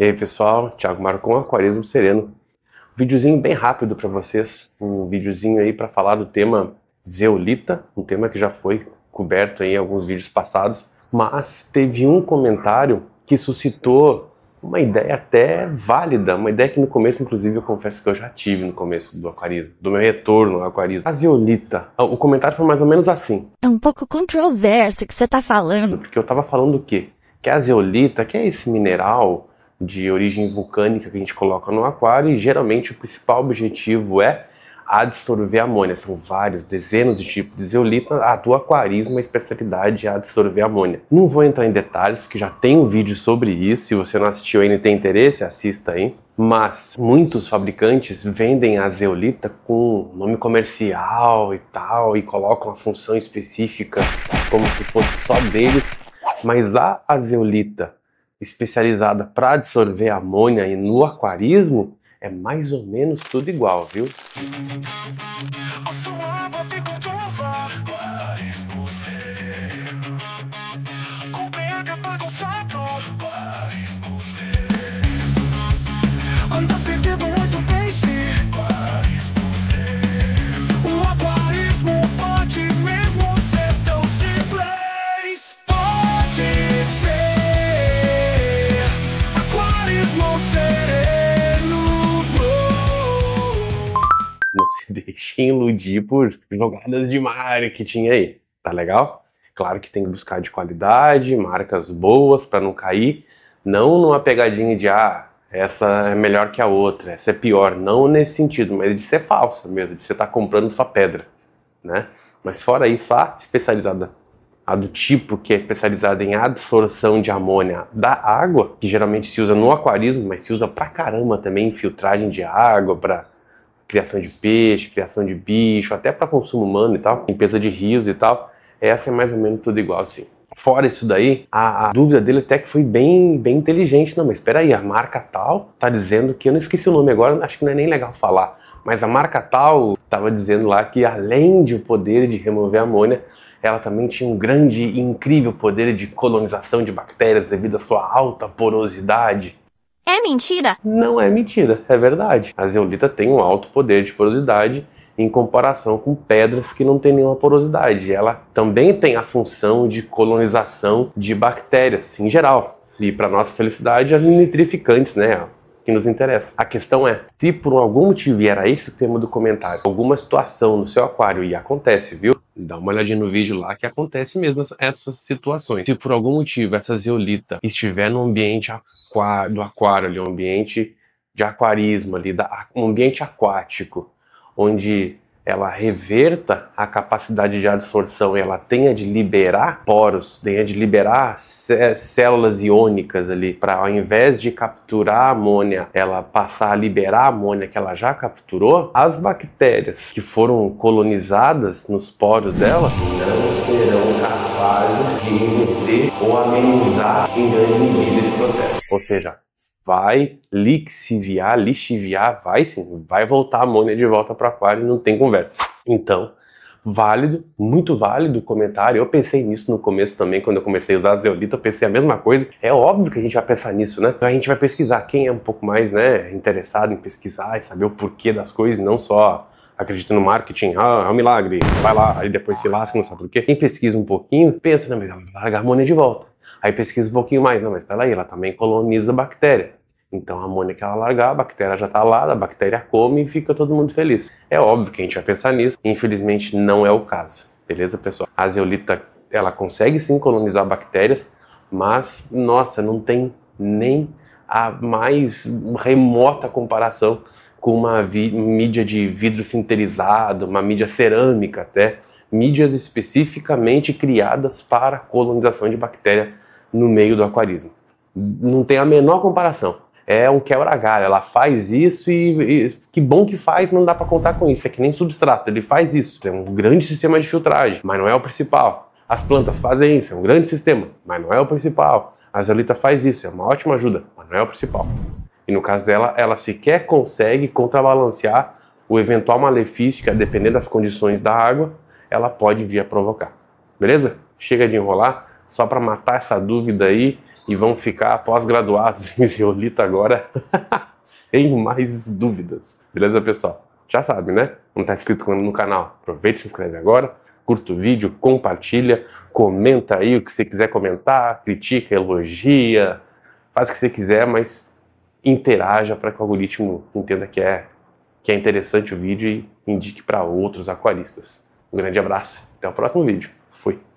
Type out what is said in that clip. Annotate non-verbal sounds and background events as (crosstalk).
E aí pessoal, Thiago Marcon, Aquarismo Sereno. Um videozinho bem rápido para vocês, um videozinho aí para falar do tema zeolita, um tema que já foi coberto em alguns vídeos passados, mas teve um comentário que suscitou uma ideia até válida, uma ideia que no começo, inclusive, eu confesso que eu já tive no começo do aquarismo, do meu retorno ao aquarismo. A zeolita. O comentário foi mais ou menos assim. É um pouco controverso o que você está falando. Porque eu estava falando o quê? Que a zeolita, que é esse mineral de origem vulcânica que a gente coloca no aquário e geralmente o principal objetivo é adsorver amônia. São vários, dezenas de tipos de zeolita. A do aquarismo, a especialidade é adsorver amônia. Não vou entrar em detalhes, porque já tem um vídeo sobre isso. Se você não assistiu ainda e tem interesse, assista aí. Mas muitos fabricantes vendem a zeolita com nome comercial e tal, e colocam a função específica como se fosse só deles. Mas a zeolita especializada para absorver amônia e no aquarismo, é mais ou menos tudo igual, viu? iludir por jogadas de marketing aí, tá legal? Claro que tem que buscar de qualidade, marcas boas para não cair, não numa pegadinha de ah, essa é melhor que a outra, essa é pior, não nesse sentido, mas de ser falsa mesmo, de você estar tá comprando só pedra, né? Mas fora isso, a especializada, a do tipo que é especializada em absorção de amônia da água, que geralmente se usa no aquarismo, mas se usa pra caramba também em filtragem de água, para criação de peixe, criação de bicho, até para consumo humano e tal, limpeza de rios e tal, essa é mais ou menos tudo igual assim. Fora isso daí, a, a, dúvida dele até que foi bem, bem inteligente. Não, mas espera aí, a marca tal tá dizendo que eu não esqueci o nome agora, acho que não é nem legal falar. Mas a marca tal estava dizendo lá que além de o poder de remover amônia, ela também tinha um grande e incrível poder de colonização de bactérias devido à sua alta porosidade. É mentira? Não é mentira, é verdade. A zeolita tem um alto poder de porosidade em comparação com pedras que não têm nenhuma porosidade. Ela também tem a função de colonização de bactérias em geral. E para nossa felicidade, as nitrificantes, né? É que nos interessa. A questão é, se por algum motivo, e era esse o tema do comentário, alguma situação no seu aquário, e acontece, viu? Dá uma olhadinha no vídeo lá que acontece mesmo essas situações. Se por algum motivo essa zeolita estiver no ambiente aquário, do aquário ali, um ambiente de aquarismo ali, da, um ambiente aquático, onde ela reverta a capacidade de absorção e ela tenha de liberar poros, tenha de liberar células iônicas ali, para ao invés de capturar amônia, ela passar a liberar a amônia que ela já capturou, as bactérias que foram colonizadas nos poros dela serão capazes de reverter ou amenizar em grande medida esse processo. Ou seja, vai lixiviar, lixiviar, vai sim, vai voltar a amônia de volta para aquário, não tem conversa. Então, válido, muito válido o comentário. Eu pensei nisso no começo também, quando eu comecei a usar a zeolita, eu pensei a mesma coisa. É óbvio que a gente vai pensar nisso, né? Então a gente vai pesquisar quem é um pouco mais né, interessado em pesquisar e saber o porquê das coisas, não só acredita no marketing, ah, é um milagre, vai lá, aí depois se lasca, não sabe por quê. Quem pesquisa um pouquinho, pensa, na mas largar a amônia de volta. Aí pesquisa um pouquinho mais, não, mas peraí, ela também coloniza bactéria. Então a amônia que ela largar, a bactéria já está lá, a bactéria come e fica todo mundo feliz. É óbvio que a gente vai pensar nisso, infelizmente não é o caso, beleza pessoal? A zeolita, ela consegue sim colonizar bactérias, mas, nossa, não tem nem a mais remota comparação com uma mídia de vidro sinterizado, uma mídia cerâmica até, mídias especificamente criadas para colonização de bactéria no meio do aquarismo. Não tem a menor comparação. É um quebra-galho, ela faz isso e, e, que bom que faz, não dá para contar com isso. É que nem substrato, ele faz isso. É um grande sistema de filtragem, mas não é o principal. As plantas fazem isso, é um grande sistema, mas não é o principal. A Zelita faz isso, é uma ótima ajuda, mas não é o principal. E no caso dela, ela sequer consegue contrabalancear o eventual malefício que, a depender das condições da água, ela pode vir a provocar. Beleza? Chega de enrolar, só para matar essa dúvida aí e vão ficar pós-graduados (laughs) em zeolito agora (laughs) sem mais dúvidas. Beleza, pessoal? Já sabe, né? Não está inscrito no canal? Aproveita e se inscreve agora curta o vídeo, compartilha, comenta aí o que você quiser comentar, critica, elogia, faz o que você quiser, mas interaja para que o algoritmo entenda que é, que é interessante o vídeo e indique para outros aquaristas. Um grande abraço, até o próximo vídeo. Fui!